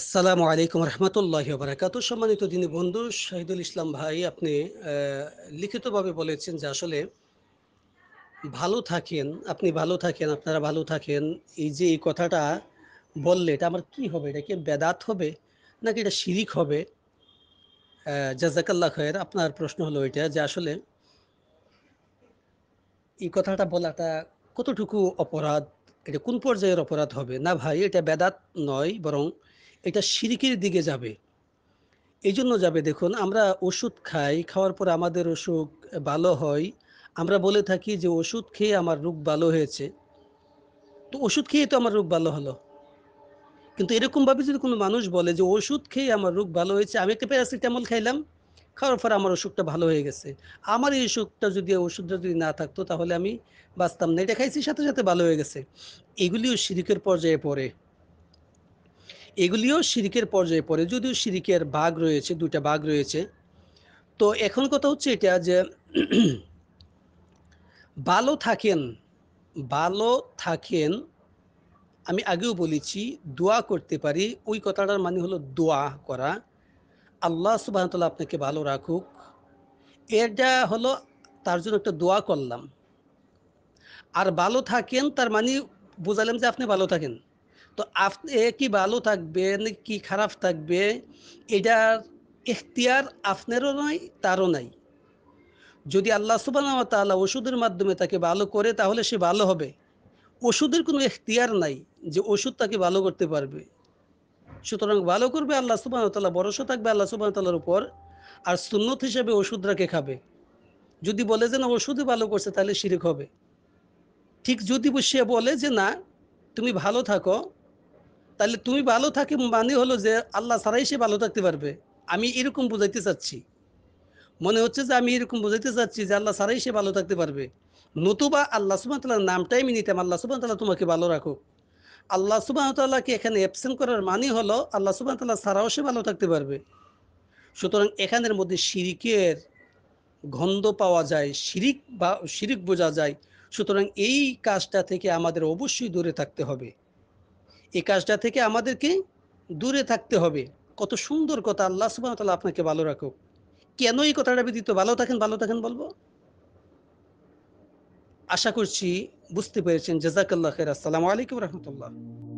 আসসালামু আলাইকুম রহমতুল্লাহ বারাকাত সম্মানিত দিনী বন্ধু শাহিদুল ইসলাম ভাই আপনি লিখিতভাবে বলেছেন যে আসলে ভালো থাকেন আপনি ভালো থাকেন আপনারা ভালো থাকেন এই যে এই কথাটা বললে এটা আমার কি হবে এটা কি বেদাত হবে নাকি এটা শিরিক হবে জাজাকাল্লা খয়ের আপনার প্রশ্ন হলো এটা যে আসলে এই কথাটা বলাটা কতটুকু অপরাধ এটা কোন পর্যায়ের অপরাধ হবে না ভাই এটা বেদাত নয় বরং এটা সিরিকির দিকে যাবে এই জন্য যাবে দেখুন আমরা ওষুধ খাই খাওয়ার পর আমাদের অসুখ ভালো হয় আমরা বলে থাকি যে ওষুধ খেয়ে আমার রোগ ভালো হয়েছে তো ওষুধ খেয়ে তো আমার রোগ ভালো হলো কিন্তু এরকমভাবে যদি কোনো মানুষ বলে যে ওষুধ খেয়ে আমার রোগ ভালো হয়েছে আমি একটা প্যারাসিটামল খাইলাম খাওয়ার পর আমার অসুখটা ভালো হয়ে গেছে আমার এই অসুখটা যদি ওষুধটা যদি না থাকতো তাহলে আমি বাঁচতাম না এটা খাইছি সাথে সাথে ভালো হয়ে গেছে এগুলিও সিরিকের পর্যায়ে পড়ে এগুলিও শিরিকের পর্যায়ে পড়ে যদিও শিরিকের ভাগ রয়েছে দুইটা ভাগ রয়েছে তো এখন কথা হচ্ছে এটা যে ভালো থাকেন ভালো থাকেন আমি আগেও বলেছি দোয়া করতে পারি ওই কথাটার মানে হলো দোয়া করা আল্লাহ সুবাহতাল্লাহ আপনাকে ভালো রাখুক এটা হলো তার জন্য একটা দোয়া করলাম আর ভালো থাকেন তার মানে বোঝালাম যে আপনি ভালো থাকেন তো আপনি কি ভালো থাকবেন কি খারাপ থাকবে এটার এখতিয়ার আপনারও নাই তারও নাই যদি আল্লাহ সুবাহ ওষুধের মাধ্যমে তাকে ভালো করে তাহলে সে ভালো হবে ওষুধের কোনো এখতিয়ার নাই যে ওষুধ তাকে ভালো করতে পারবে সুতরাং ভালো করবে আল্লাহ সুবাহ তাল্লাহ ভরসা থাকবে আল্লাহ সুবাহ উপর আর সুন্নত হিসেবে রাখে খাবে যদি বলে যে না ওষুধে ভালো করছে তাহলে শিরিক হবে ঠিক যদি সে বলে যে না তুমি ভালো থাকো তাহলে তুমি ভালো থাকি মানে হলো যে আল্লাহ ছাড়াই সে ভালো থাকতে পারবে আমি এরকম বোঝাইতে চাচ্ছি মনে হচ্ছে যে আমি এরকম বোঝাইতে চাচ্ছি যে আল্লাহ ছাড়াই সে ভালো থাকতে পারবে নতুবা আল্লাহ সুবাহতাল্লাহ নামটাই আমি নিতাম আল্লাহ সুবাহতাল্লাহ তোমাকে ভালো রাখো আল্লাহ সুবাহতাল্লাহকে এখানে অ্যাবসেন্ট করার মানে হলো আল্লাহ সুবাহতাল্লাহ ছাড়াও সে ভালো থাকতে পারবে সুতরাং এখানের মধ্যে শিরিকের গন্ধ পাওয়া যায় শিরিক বা শিরিক বোঝা যায় সুতরাং এই কাজটা থেকে আমাদের অবশ্যই দূরে থাকতে হবে এই কাজটা থেকে আমাদেরকে দূরে থাকতে হবে কত সুন্দর কথা আল্লাহ সুবাহ তালা আপনাকে ভালো রাখুক কেন এই কথাটা ব্যতীত ভালো থাকেন ভালো থাকেন বলবো আশা করছি বুঝতে পেরেছেন জেজাকাল্লাহ খের আসসালামু আলাইকুম রহমতুল্লাহ